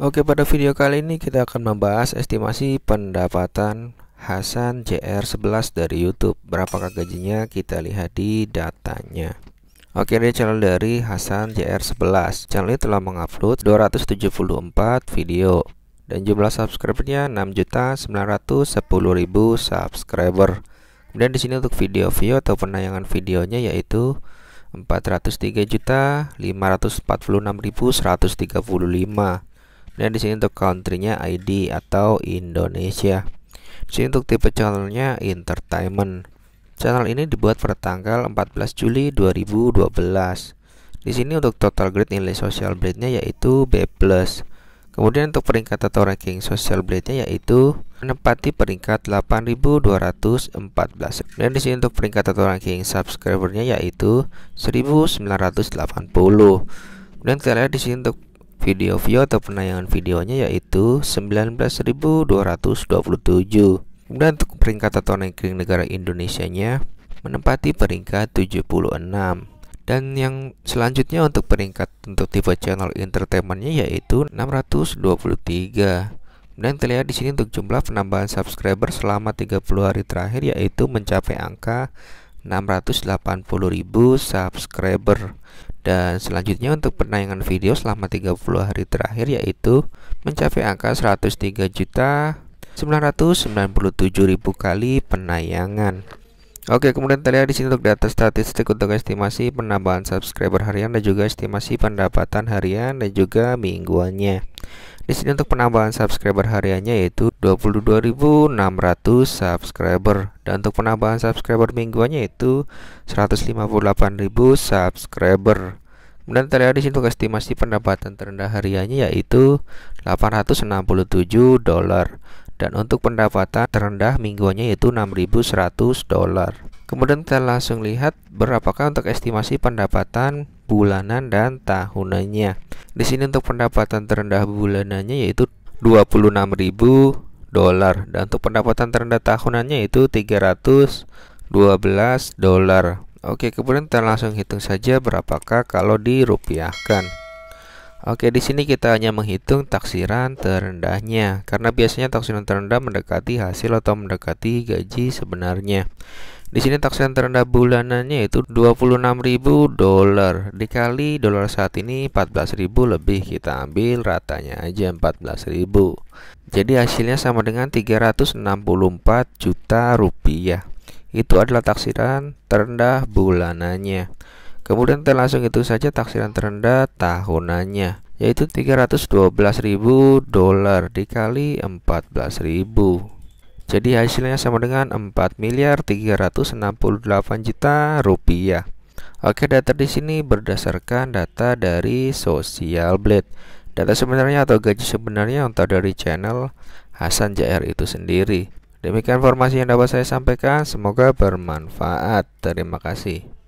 Oke, pada video kali ini kita akan membahas estimasi pendapatan Hasan JR11 dari YouTube. Berapakah gajinya? Kita lihat di datanya. Oke, ini channel dari Hasan JR11. Channel ini telah mengupload 274 video dan jumlah subscribernya 6.910.000 subscriber. Kemudian di sini untuk video view atau penayangan videonya yaitu 403.546.135 dan di sini untuk countrynya ID atau Indonesia di sini untuk tipe channelnya entertainment channel ini dibuat pada tanggal 14 Juli 2012 di sini untuk total grade nilai social grade-nya yaitu B+. Kemudian untuk peringkat atau ranking social blade-nya yaitu menempati peringkat 8214. Dan di sini untuk peringkat atau ranking subscriber-nya yaitu 1980. Kemudian kita lihat di sini untuk video view atau penayangan videonya yaitu 19.227 kemudian untuk peringkat atau ranking negara Indonesia nya menempati peringkat 76 dan yang selanjutnya untuk peringkat untuk tipe channel nya yaitu 623 dan terlihat di sini untuk jumlah penambahan subscriber selama 30 hari terakhir yaitu mencapai angka 680.000 subscriber dan selanjutnya untuk penayangan video selama 30 hari terakhir yaitu mencapai angka 103 juta 997.000 kali penayangan. Oke, kemudian terlihat di sini untuk data statistik untuk estimasi penambahan subscriber harian dan juga estimasi pendapatan harian dan juga mingguannya. Di sini untuk penambahan subscriber hariannya yaitu 22.600 subscriber dan untuk penambahan subscriber mingguannya yaitu 158.000 subscriber. Kemudian terlihat di sini untuk estimasi pendapatan terendah hariannya yaitu 867 dolar dan untuk pendapatan terendah mingguannya yaitu 6.100 dolar. Kemudian kita langsung lihat berapakah untuk estimasi pendapatan bulanan dan tahunannya. Di sini untuk pendapatan terendah bulanannya yaitu 26.000 dolar dan untuk pendapatan terendah tahunannya itu 312 dolar. Oke, kemudian kita langsung hitung saja berapakah kalau dirupiahkan. Oke, di sini kita hanya menghitung taksiran terendahnya karena biasanya taksiran terendah mendekati hasil atau mendekati gaji sebenarnya. Di sini taksiran terendah bulanannya itu 26.000 dolar dikali dolar saat ini 14.000 lebih kita ambil ratanya aja 14.000. Jadi hasilnya sama dengan 364 juta rupiah. Itu adalah taksiran terendah bulanannya. Kemudian kita langsung itu saja taksiran terendah tahunannya yaitu 312.000 dolar dikali 14.000 jadi hasilnya sama dengan 4 miliar 368 juta rupiah. Oke, data di sini berdasarkan data dari Social Blade. Data sebenarnya atau gaji sebenarnya untuk dari channel Hasan JR itu sendiri. Demikian informasi yang dapat saya sampaikan, semoga bermanfaat. Terima kasih.